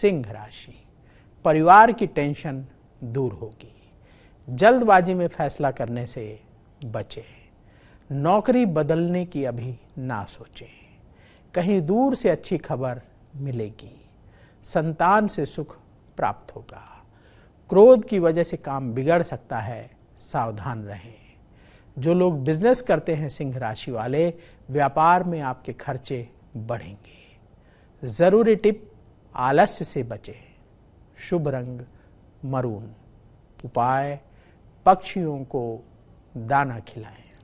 सिंह राशि परिवार की टेंशन दूर होगी जल्दबाजी में फैसला करने से बचें नौकरी बदलने की अभी ना सोचें कहीं दूर से अच्छी खबर मिलेगी संतान से सुख प्राप्त होगा क्रोध की वजह से काम बिगड़ सकता है सावधान रहें जो लोग बिजनेस करते हैं सिंह राशि वाले व्यापार में आपके खर्चे बढ़ेंगे ज़रूरी टिप आलस्य से बचे शुभ रंग मरून उपाय पक्षियों को दाना खिलाएं